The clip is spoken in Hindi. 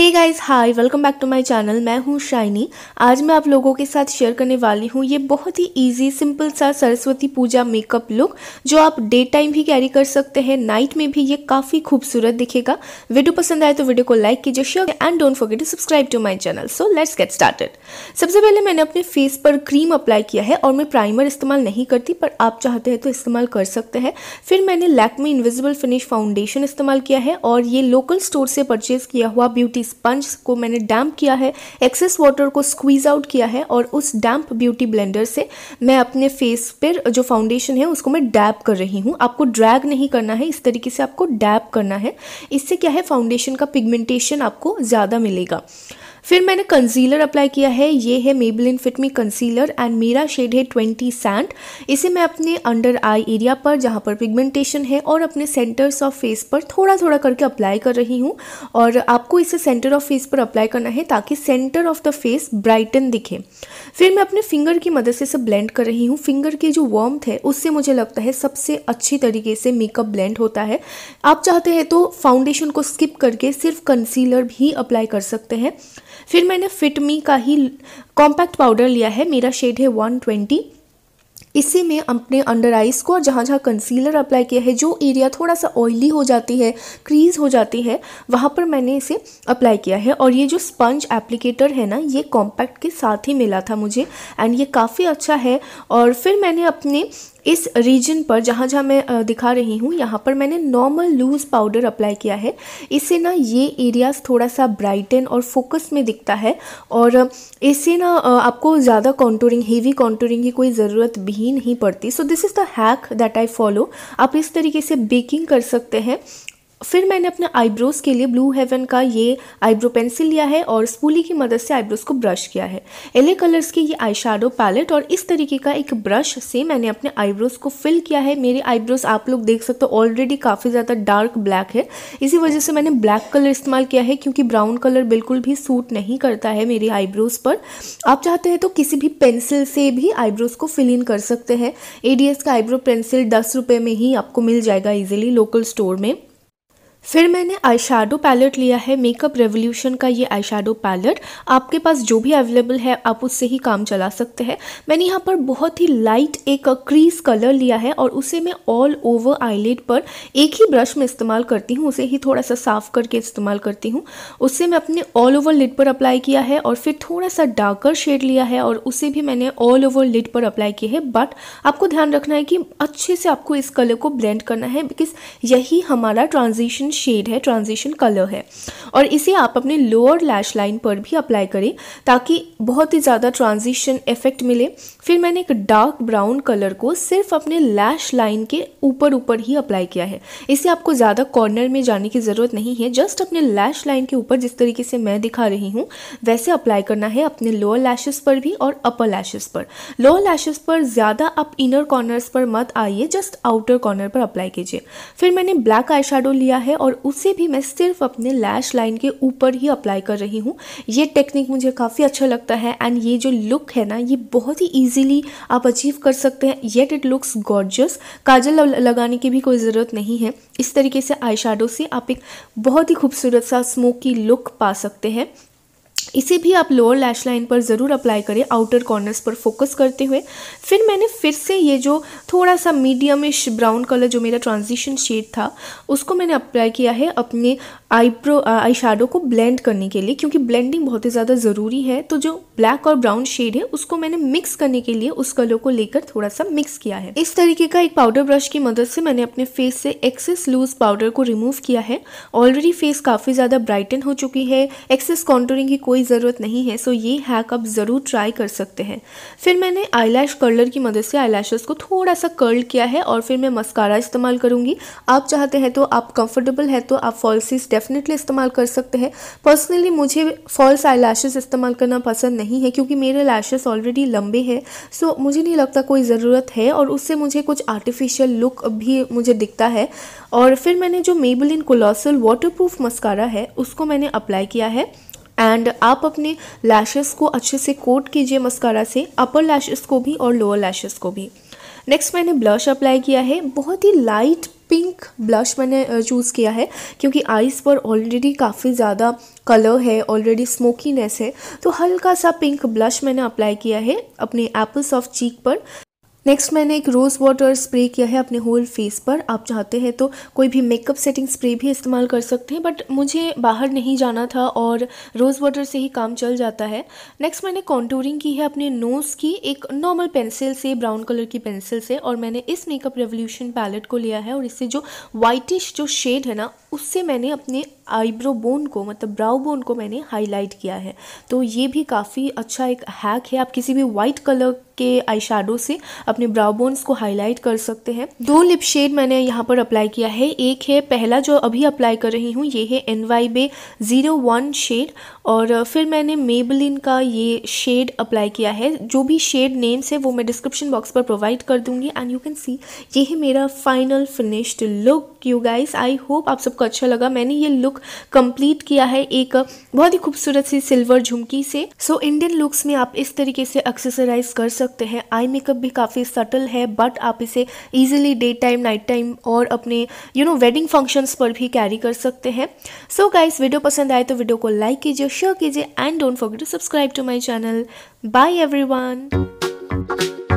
hey guys hi welcome back to my channel मैं हूँ शाइनी आज मैं आप लोगों के साथ शेयर करने वाली हूँ ये बहुत ही इजी सिंपल सा सरस्वती पूजा मेकअप लुक जो आप डे टाइम भी कैरी कर सकते हैं नाइट में भी ये काफ़ी खूबसूरत दिखेगा वीडियो पसंद आए तो वीडियो को लाइक कीजिए share and don't forget to subscribe to my channel so let's get started सबसे पहले मैंने अपने फेस पर क्रीम अप्लाई किया है और मैं प्राइमर इस्तेमाल नहीं करती पर आप चाहते हैं तो इस्तेमाल कर सकते हैं फिर मैंने लैकमी इन्विजिबल फिनिश फाउंडेशन इस्तेमाल किया है और ये लोकल स्टोर से परचेज किया हुआ ब्यूटी स्पंज को मैंने डैम्प किया है एक्सेस वाटर को स्क्वीज़ आउट किया है और उस डैम्प ब्यूटी ब्लेंडर से मैं अपने फेस पर जो फाउंडेशन है उसको मैं डैप कर रही हूँ आपको ड्रैग नहीं करना है इस तरीके से आपको डैप करना है इससे क्या है फाउंडेशन का पिगमेंटेशन आपको ज़्यादा मिलेगा फिर मैंने कंसीलर अप्लाई किया है ये है मेबलिन फिटमी कंसीलर एंड मेरा शेड है ट्वेंटी सैंड इसे मैं अपने अंडर आई एरिया पर जहाँ पर पिगमेंटेशन है और अपने सेंटर्स ऑफ फेस पर थोड़ा थोड़ा करके अप्लाई कर रही हूँ और आपको इसे सेंटर ऑफ फेस पर अप्लाई करना है ताकि centre of the face brighten दिखे फिर मैं अपने फिंगर की मदद से इसे ब्लेंड कर रही हूँ फिंगर की जो वर्म है उससे मुझे लगता है सबसे अच्छी तरीके से मेकअप ब्लेंड होता है आप चाहते हैं तो फाउंडेशन को स्किप करके सिर्फ कंसीलर भी अप्लाई कर सकते हैं फिर मैंने फिट मी का ही कॉम्पैक्ट पाउडर लिया है मेरा शेड है वन ट्वेंटी इससे मैं अपने अंडर आइज़ को और जहाँ जहाँ कंसीलर अप्लाई किया है जो एरिया थोड़ा सा ऑयली हो जाती है क्रीज हो जाती है वहाँ पर मैंने इसे अप्लाई किया है और ये जो स्पंज एप्लीकेटर है ना ये कॉम्पैक्ट के साथ ही मिला था मुझे एंड ये काफ़ी अच्छा है और फिर मैंने अपने इस रीजन पर जहाँ जहाँ मैं दिखा रही हूँ यहाँ पर मैंने नॉर्मल लूज़ पाउडर अप्लाई किया है इससे ना ये एरियाज़ थोड़ा सा ब्राइटन और फोकस में दिखता है और इससे ना आपको ज़्यादा कॉन्टोरिंग हीवी कॉन्टोरिंग की कोई ज़रूरत भी नहीं पड़ती so this is the hack that I follow आप इस तरीके से बेकिंग कर सकते हैं फिर मैंने अपने आईब्रोज़ के लिए ब्लू हेवन का ये आईब्रो पेंसिल लिया है और स्पूली की मदद से आईब्रोज़ को ब्रश किया है एले कलर्स की ये आई पैलेट और इस तरीके का एक ब्रश से मैंने अपने आईब्रोज़ को फिल किया है मेरे आईब्रोज़ आप लोग देख सकते हो ऑलरेडी काफ़ी ज़्यादा डार्क ब्लैक है इसी वजह से मैंने ब्लैक कलर इस्तेमाल किया है क्योंकि ब्राउन कलर बिल्कुल भी सूट नहीं करता है मेरे आईब्रोज़ पर आप चाहते हैं तो किसी भी पेंसिल से भी आईब्रोज़ को फिल इन कर सकते हैं ए का आईब्रो पेंसिल दस रुपये में ही आपको मिल जाएगा ईजिली लोकल स्टोर में फिर मैंने आई शेडो पैलेट लिया है मेकअप रेवोल्यूशन का ये आई शेडो पैलेट आपके पास जो भी अवेलेबल है आप उससे ही काम चला सकते हैं मैंने यहाँ पर बहुत ही लाइट एक क्रीज कलर लिया है और उसे मैं ऑल ओवर आईलेट पर एक ही ब्रश में इस्तेमाल करती हूँ उसे ही थोड़ा सा साफ करके इस्तेमाल करती हूँ उससे मैं अपने ऑल ओवर लिड पर अप्लाई किया है और फिर थोड़ा सा डार्कर शेड लिया है और उसे भी मैंने ऑल ओवर लिड पर अप्लाई किया है बट आपको ध्यान रखना है कि अच्छे से आपको इस कलर को ब्लेंड करना है बिकॉज यही हमारा ट्रांजिशन ट्रांजिशन शेड है ट्रांजिशन कलर है और इसे आप अपने लोअर लैश लाइन पर भी अप्लाई करें ताकि बहुत ही ज़्यादा ट्रांजिशन इफेक्ट मिले फिर मैंने एक डार्क ब्राउन कलर को सिर्फ अपने लैश लाइन के ऊपर ऊपर ही अप्लाई किया है इसे आपको ज़्यादा कॉर्नर में जाने की ज़रूरत नहीं है जस्ट अपने लैश लाइन के ऊपर जिस तरीके से मैं दिखा रही हूँ वैसे अप्लाई करना है अपने लोअर लैशेस पर भी और अपर लैशेस पर लोअर लैशेस पर ज़्यादा आप इनर कॉर्नर्स पर मत आइए जस्ट आउटर कॉर्नर पर अप्लाई कीजिए फिर मैंने ब्लैक आई लिया है और उसे भी मैं सिर्फ अपने लैश लाइन के ऊपर ही अप्लाई कर रही हूँ ये टेक्निक मुझे काफ़ी अच्छा लगता है एंड ये जो लुक है ना ये बहुत ही ईजिली आप अचीव कर सकते हैं येट इट लुक्स गॉर्जियस काजल लगाने की भी कोई ज़रूरत नहीं है इस तरीके से आई से आप एक बहुत ही खूबसूरत सा स्मोकी लुक पा सकते हैं इसे भी आप लोअर लैश लाइन पर ज़रूर अप्लाई करें आउटर कॉर्नर्स पर फोकस करते हुए फिर मैंने फिर से ये जो थोड़ा सा मीडियमिश ब्राउन कलर जो मेरा ट्रांजिशन शेड था उसको मैंने अप्लाई किया है अपने आईब्रो आई शेडो को ब्लेंड करने के लिए क्योंकि ब्लेंडिंग बहुत ही ज़्यादा ज़रूरी है तो जो ब्लैक और ब्राउन शेड है उसको मैंने मिक्स करने के लिए उस कलर को लेकर थोड़ा सा मिक्स किया है इस तरीके का एक पाउडर ब्रश की मदद से मैंने अपने फेस से एक्सेस लूज पाउडर को रिमूव किया है ऑलरेडी फेस काफ़ी ज़्यादा ब्राइटन हो चुकी है एक्सेस कॉन्टोरिंग की कोई ज़रूरत नहीं है सो ये हैक आप ज़रूर ट्राई कर सकते हैं फिर मैंने आई कर्लर की मदद से आई को थोड़ा सा कर्ल किया है और फिर मैं मस्कारा इस्तेमाल करूँगी आप चाहते हैं तो आप कंफर्टेबल है तो आप फॉल्सिस डेफिनेटली इस्तेमाल कर सकते हैं पर्सनली मुझे फॉल्स आई लैशेज़ इस्तेमाल करना पसंद नहीं है क्योंकि मेरे लैशेज़ ऑलरेडी लंबे हैं सो मुझे नहीं लगता कोई ज़रूरत है और उससे मुझे कुछ आर्टिफिशियल लुक भी मुझे दिखता है और फिर मैंने जो मेबल इन कोलॉसल वाटरप्रूफ मस्कारा है उसको मैंने अप्लाई किया है एंड आप अपने लैशेस को अच्छे से कोट कीजिए मस्कारा से अपर लैशेस को भी और लोअर लैशेस को भी नेक्स्ट मैंने ब्लश अप्लाई किया है बहुत ही लाइट पिंक ब्लश मैंने चूज़ किया है क्योंकि आइज़ पर ऑलरेडी काफ़ी ज़्यादा कलर है ऑलरेडी स्मोकीनेस है तो हल्का सा पिंक ब्लश मैंने अप्लाई किया है अपने एप्पल्स ऑफ चीक पर नेक्स्ट मैंने एक रोज़ वाटर स्प्रे किया है अपने होल फेस पर आप चाहते हैं तो कोई भी मेकअप सेटिंग स्प्रे भी इस्तेमाल कर सकते हैं बट मुझे बाहर नहीं जाना था और रोज़ वाटर से ही काम चल जाता है नेक्स्ट मैंने कॉन्टूरिंग की है अपने नोज़ की एक नॉर्मल पेंसिल से ब्राउन कलर की पेंसिल से और मैंने इस मेकअप रेवोल्यूशन पैलेट को लिया है और इससे जो वाइटिश जो शेड है ना उससे मैंने अपने आईब्रो बोन को मतलब ब्राउ बोन को मैंने हाईलाइट किया है तो ये भी काफ़ी अच्छा एक हैक है आप किसी भी वाइट कलर के आई से अपने ब्राउ बोन्स को हाईलाइट कर सकते हैं दो लिप शेड मैंने यहाँ पर अप्लाई किया है एक है पहला जो अभी अप्लाई कर रही हूँ ये है N Y B zero one shade और फिर मैंने मेबलिन का ये शेड अप्लाई किया है जो भी शेड नेम्स है वो मैं डिस्क्रिप्शन बॉक्स पर प्रोवाइड कर दूंगी एंड यू कैन सी ये है मेरा final finished look you guys I hope आप सबको अच्छा लगा मैंने ये लुक कंप्लीट किया है एक बहुत ही खूबसूरत सी सिल्वर झुमकी से सो इंडियन लुक्स में आप इस तरीके से एक्सेसराइज कर सकते सकते हैं आई मेकअप भी काफ़ी सटल है बट आप इसे easily daytime nighttime और अपने यू नो वेडिंग फंक्शंस पर भी कैरी कर सकते हैं सो so गाइस वीडियो पसंद आए तो वीडियो को लाइक कीजिए शेयर कीजिए and don't forget to subscribe to my channel bye every